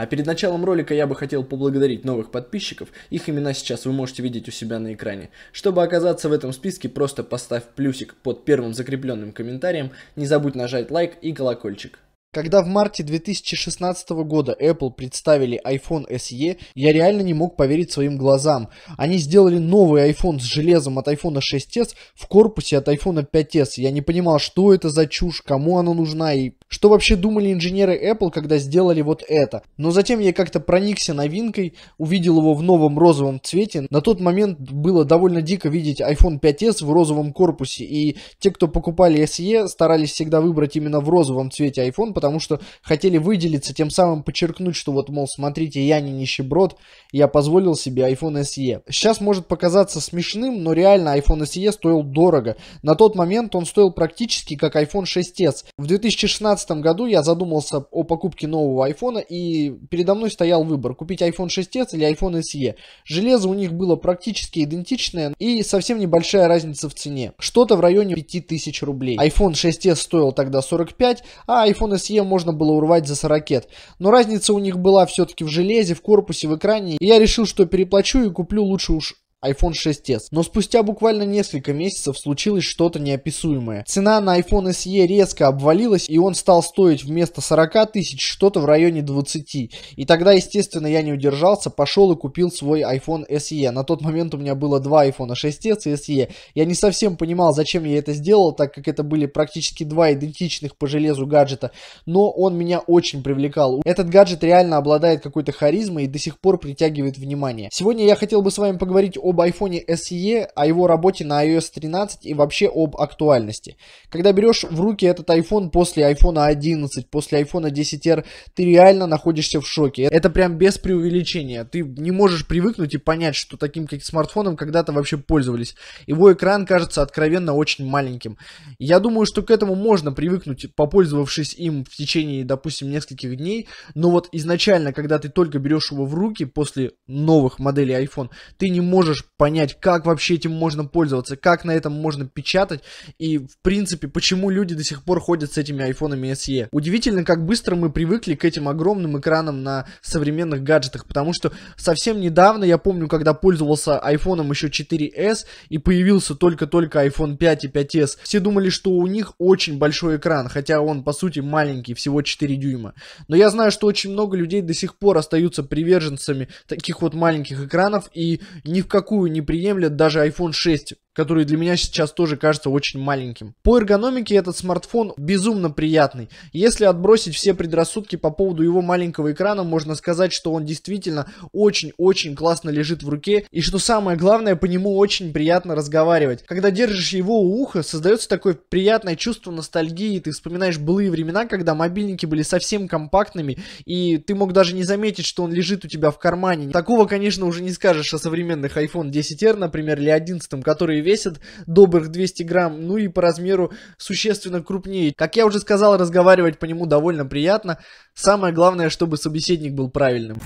А перед началом ролика я бы хотел поблагодарить новых подписчиков, их имена сейчас вы можете видеть у себя на экране. Чтобы оказаться в этом списке, просто поставь плюсик под первым закрепленным комментарием, не забудь нажать лайк и колокольчик. Когда в марте 2016 года Apple представили iPhone SE, я реально не мог поверить своим глазам. Они сделали новый iPhone с железом от iPhone 6s в корпусе от iPhone 5s. Я не понимал, что это за чушь, кому она нужна и что вообще думали инженеры Apple, когда сделали вот это. Но затем я как-то проникся новинкой, увидел его в новом розовом цвете. На тот момент было довольно дико видеть iPhone 5s в розовом корпусе, и те, кто покупали SE, старались всегда выбрать именно в розовом цвете iPhone, потому что хотели выделиться, тем самым подчеркнуть, что вот, мол, смотрите, я не нищеброд, я позволил себе iPhone SE. Сейчас может показаться смешным, но реально iPhone SE стоил дорого. На тот момент он стоил практически как iPhone 6s. В 2016 году я задумался о покупке нового iPhone, и передо мной стоял выбор, купить iPhone 6s или iPhone SE. Железо у них было практически идентичное, и совсем небольшая разница в цене. Что-то в районе 5000 рублей. iPhone 6s стоил тогда 45, а iPhone SE досье можно было урвать за сорокет. Но разница у них была все-таки в железе, в корпусе, в экране, и я решил, что переплачу и куплю лучше уж iPhone 6s. Но спустя буквально несколько месяцев случилось что-то неописуемое. Цена на iPhone SE резко обвалилась, и он стал стоить вместо 40 тысяч что-то в районе 20. И тогда, естественно, я не удержался, пошел и купил свой iPhone SE. На тот момент у меня было два iPhone 6s и SE. Я не совсем понимал, зачем я это сделал, так как это были практически два идентичных по железу гаджета, но он меня очень привлекал. Этот гаджет реально обладает какой-то харизмой и до сих пор притягивает внимание. Сегодня я хотел бы с вами поговорить об iPhone SE, о его работе на iOS 13 и вообще об актуальности. Когда берешь в руки этот iPhone после iPhone 11, после iPhone 10R, ты реально находишься в шоке. Это прям без преувеличения. Ты не можешь привыкнуть и понять, что таким как смартфоном когда-то вообще пользовались. Его экран кажется откровенно очень маленьким. Я думаю, что к этому можно привыкнуть, попользовавшись им в течение, допустим, нескольких дней, но вот изначально, когда ты только берешь его в руки после новых моделей iPhone, ты не можешь можешь понять, как вообще этим можно пользоваться, как на этом можно печатать и, в принципе, почему люди до сих пор ходят с этими айфонами SE. Удивительно, как быстро мы привыкли к этим огромным экранам на современных гаджетах, потому что совсем недавно, я помню, когда пользовался айфоном еще 4S и появился только-только iPhone 5 и 5S, все думали, что у них очень большой экран, хотя он, по сути, маленький, всего 4 дюйма. Но я знаю, что очень много людей до сих пор остаются приверженцами таких вот маленьких экранов и ни в каком какую не приемлет даже iPhone 6 который для меня сейчас тоже кажется очень маленьким. По эргономике этот смартфон безумно приятный. Если отбросить все предрассудки по поводу его маленького экрана, можно сказать, что он действительно очень-очень классно лежит в руке, и что самое главное, по нему очень приятно разговаривать. Когда держишь его у уха, создается такое приятное чувство ностальгии, ты вспоминаешь былые времена, когда мобильники были совсем компактными, и ты мог даже не заметить, что он лежит у тебя в кармане. Такого, конечно, уже не скажешь о современных iPhone 10R, например, или 11, которые весят добрых 200 грамм, ну и по размеру существенно крупнее. Как я уже сказал, разговаривать по нему довольно приятно. Самое главное, чтобы собеседник был правильным.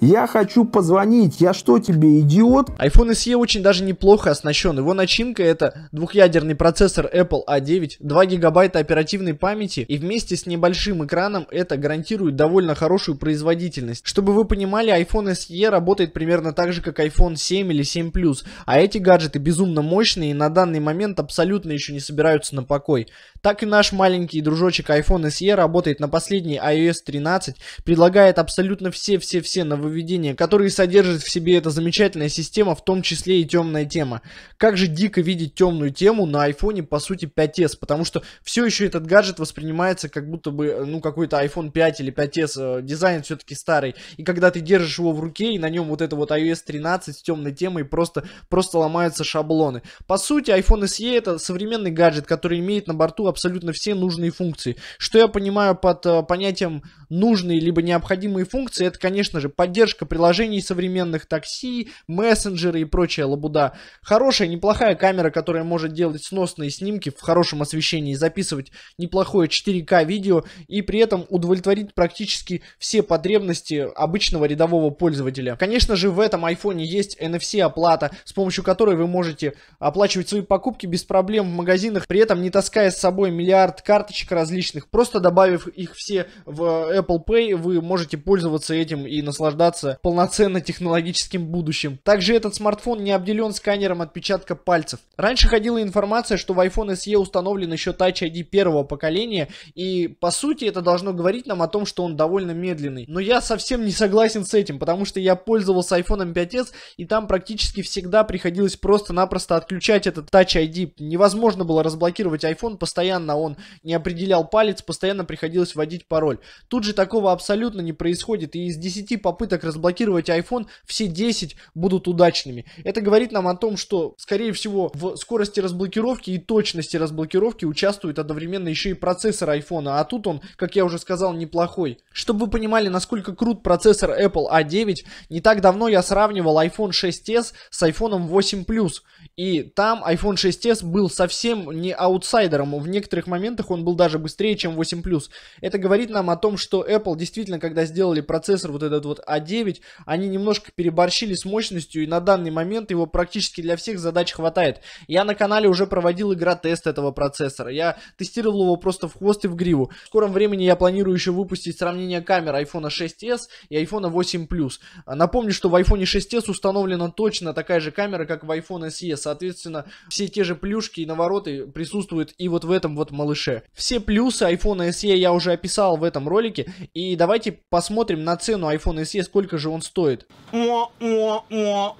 Я хочу позвонить, я что тебе, идиот? iPhone SE очень даже неплохо оснащен. Его начинка это двухъядерный процессор Apple A9, 2 гигабайта оперативной памяти и вместе с небольшим экраном это гарантирует довольно хорошую производительность. Чтобы вы понимали, iPhone SE работает примерно так же, как iPhone 7 или 7 Plus, а эти гаджеты безумно мощные и на данный момент абсолютно еще не собираются на покой. Так и наш маленький дружочек iPhone SE работает на последней iOS 13, предлагает абсолютно все-все-все новые нововведения, которые содержат в себе эта замечательная система, в том числе и темная тема. Как же дико видеть темную тему на iPhone по сути, 5s, потому что все еще этот гаджет воспринимается как будто бы, э, ну, какой-то iPhone 5 или 5s, э, дизайн все-таки старый. И когда ты держишь его в руке, и на нем вот это вот iOS 13 с темной темой, просто, просто ломаются шаблоны. По сути, iPhone SE это современный гаджет, который имеет на борту абсолютно все нужные функции. Что я понимаю под э, понятием нужные либо необходимые функции, это, конечно же, поддержка приложений современных такси, мессенджеры и прочая лабуда. Хорошая, неплохая камера, которая может делать сносные снимки в хорошем освещении, записывать неплохое 4К видео и при этом удовлетворить практически все потребности обычного рядового пользователя. Конечно же, в этом iPhone есть NFC оплата, с помощью которой вы можете оплачивать свои покупки без проблем в магазинах, при этом не таская с собой миллиард карточек различных, просто добавив их все в Apple Pay вы можете пользоваться этим и наслаждаться полноценно технологическим будущим. Также этот смартфон не обделен сканером отпечатка пальцев. Раньше ходила информация, что в iPhone SE установлен еще Touch ID первого поколения, и по сути это должно говорить нам о том, что он довольно медленный. Но я совсем не согласен с этим, потому что я пользовался iPhone 5s, и там практически всегда приходилось просто-напросто отключать этот Touch ID. Невозможно было разблокировать iPhone, постоянно он не определял палец, постоянно приходилось вводить пароль. Тут же же такого абсолютно не происходит, и из 10 попыток разблокировать iPhone все 10 будут удачными. Это говорит нам о том, что, скорее всего, в скорости разблокировки и точности разблокировки участвует одновременно еще и процессор iPhone, а тут он, как я уже сказал, неплохой. Чтобы вы понимали, насколько крут процессор Apple A9, не так давно я сравнивал iPhone 6s с iPhone 8 Plus, и там iPhone 6s был совсем не аутсайдером, в некоторых моментах он был даже быстрее, чем 8 Plus. Это говорит нам о том, что что Apple действительно, когда сделали процессор вот этот вот A9, а они немножко переборщили с мощностью, и на данный момент его практически для всех задач хватает. Я на канале уже проводил игра-тест этого процессора, я тестировал его просто в хвост и в гриву. В скором времени я планирую еще выпустить сравнение камер iPhone 6s и iPhone 8 Plus. Напомню, что в iPhone 6s установлена точно такая же камера, как в iPhone SE, соответственно, все те же плюшки и навороты присутствуют и вот в этом вот малыше. Все плюсы iPhone SE я уже описал в этом ролике, и давайте посмотрим на цену iPhone SE, сколько же он стоит. Можно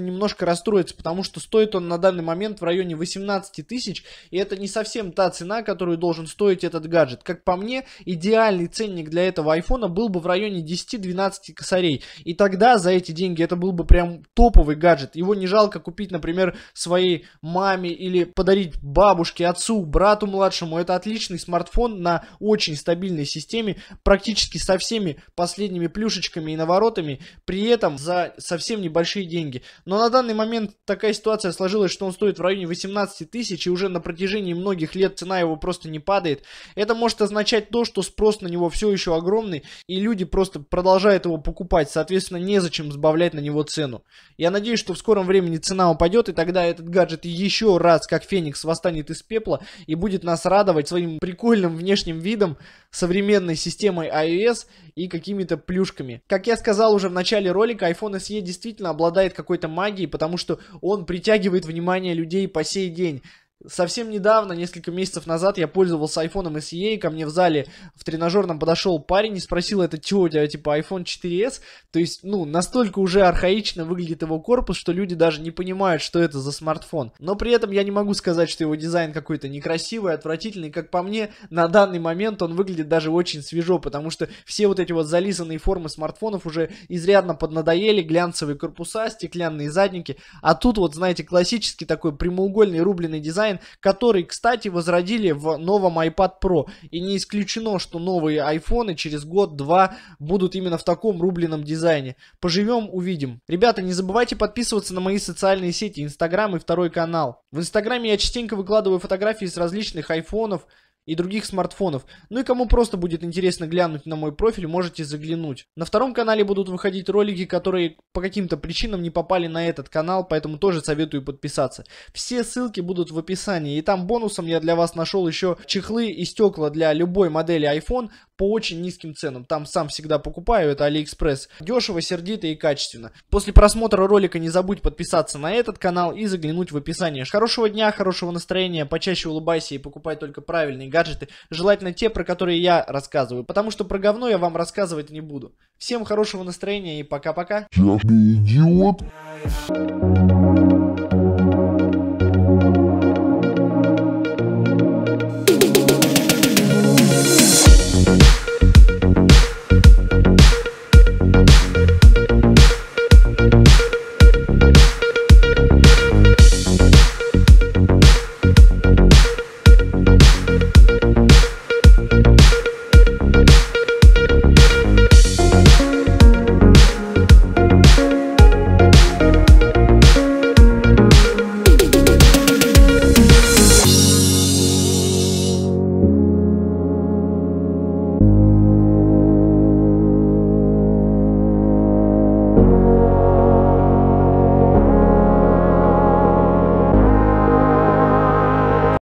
немножко расстроиться, потому что стоит он на данный момент в районе 18 тысяч, и это не совсем та цена, которую должен стоить этот гаджет. Как по мне, идеальный ценник для этого iPhone был бы в районе 10-12 косарей. И тогда за эти деньги это был бы прям топовый гаджет. Его не жалко купить, например, своей маме или подарить бабушке, отцу, брату младшему. Это отличный смартфон на очень очень стабильной системе, практически со всеми последними плюшечками и наворотами, при этом за совсем небольшие деньги. Но на данный момент такая ситуация сложилась, что он стоит в районе 18 тысяч, и уже на протяжении многих лет цена его просто не падает. Это может означать то, что спрос на него все еще огромный, и люди просто продолжают его покупать, соответственно, незачем сбавлять на него цену. Я надеюсь, что в скором времени цена упадет, и тогда этот гаджет еще раз, как Феникс, восстанет из пепла и будет нас радовать своим прикольным внешним видом современной системой iOS и какими-то плюшками. Как я сказал уже в начале ролика, iPhone SE действительно обладает какой-то магией, потому что он притягивает внимание людей по сей день. Совсем недавно, несколько месяцев назад, я пользовался iPhone SE, и ко мне в зале в тренажерном подошел парень и спросил, это чего у тебя, а, типа, iPhone 4s? То есть, ну, настолько уже архаично выглядит его корпус, что люди даже не понимают, что это за смартфон. Но при этом я не могу сказать, что его дизайн какой-то некрасивый, отвратительный. Как по мне, на данный момент он выглядит даже очень свежо, потому что все вот эти вот зализанные формы смартфонов уже изрядно поднадоели, глянцевые корпуса, стеклянные задники. А тут вот, знаете, классический такой прямоугольный рубленый дизайн, дизайн, который, кстати, возродили в новом iPad Pro. И не исключено, что новые iPhone через год-два будут именно в таком рубленном дизайне. Поживем, увидим. Ребята, не забывайте подписываться на мои социальные сети, Instagram и второй канал. В Инстаграме я частенько выкладываю фотографии с различных айфонов, и других смартфонов. Ну и кому просто будет интересно глянуть на мой профиль, можете заглянуть. На втором канале будут выходить ролики, которые по каким-то причинам не попали на этот канал, поэтому тоже советую подписаться. Все ссылки будут в описании. И там бонусом я для вас нашел еще чехлы и стекла для любой модели iPhone по очень низким ценам. Там сам всегда покупаю, это AliExpress Дешево, сердито и качественно. После просмотра ролика не забудь подписаться на этот канал и заглянуть в описание. Хорошего дня, хорошего настроения, почаще улыбайся и покупай только правильные гаджеты, желательно те, про которые я рассказываю, потому что про говно я вам рассказывать не буду. Всем хорошего настроения и пока-пока. Я же идиот.